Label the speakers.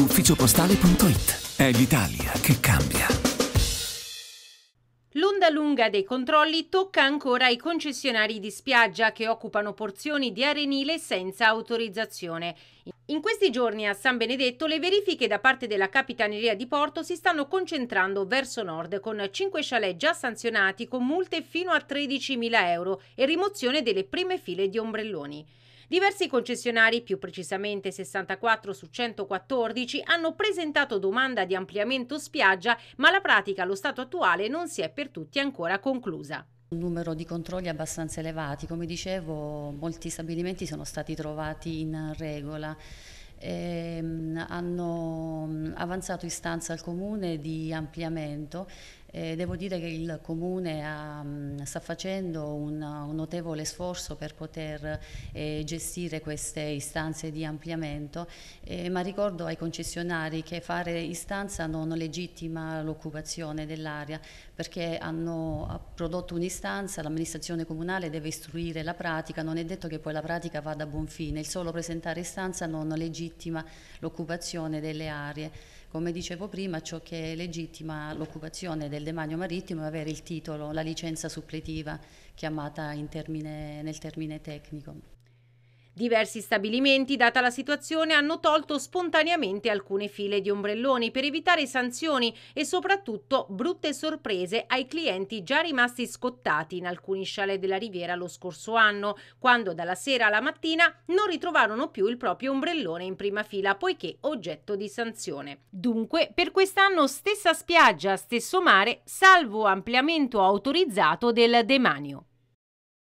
Speaker 1: ufficiopostale.it. È l'Italia che cambia. L'onda lunga dei controlli tocca ancora i concessionari di spiaggia che occupano porzioni di arenile senza autorizzazione. In questi giorni a San Benedetto le verifiche da parte della Capitaneria di Porto si stanno concentrando verso nord con 5 chalet già sanzionati con multe fino a 13.000 euro e rimozione delle prime file di ombrelloni. Diversi concessionari, più precisamente 64 su 114, hanno presentato domanda di ampliamento spiaggia, ma la pratica allo stato attuale non si è per tutti ancora conclusa.
Speaker 2: Un numero di controlli abbastanza elevati, come dicevo molti stabilimenti sono stati trovati in regola. Ehm, hanno mm, avanzato istanza al comune di ampliamento eh, devo dire che il Comune ha, mm, sta facendo un, un, notevole sforzo per poter eh, gestire queste istanze di ampliamento, eh, ma ricordo ai concessionari che fare istanza non legittima l'occupazione dell'area perché hanno prodotto un'istanza, l'amministrazione comunale deve istruire la pratica, non è detto che poi la pratica vada a buon fine, il solo presentare istanza non legittima l'occupazione delle aree. Come dicevo prima, ciò che legittima l'occupazione del demanio marittimo è avere il titolo, la licenza suppletiva chiamata termine, nel termine tecnico.
Speaker 1: Diversi stabilimenti, data la situazione, hanno tolto spontaneamente alcune file di ombrelloni per evitare sanzioni e soprattutto brutte sorprese ai clienti già rimasti scottati in alcuni chalet della Riviera lo scorso anno, quando dalla sera alla mattina non ritrovarono più il proprio ombrellone in prima fila poiché oggetto di sanzione. Dunque, per quest'anno stessa spiaggia, stesso mare, salvo ampliamento autorizzato del demanio.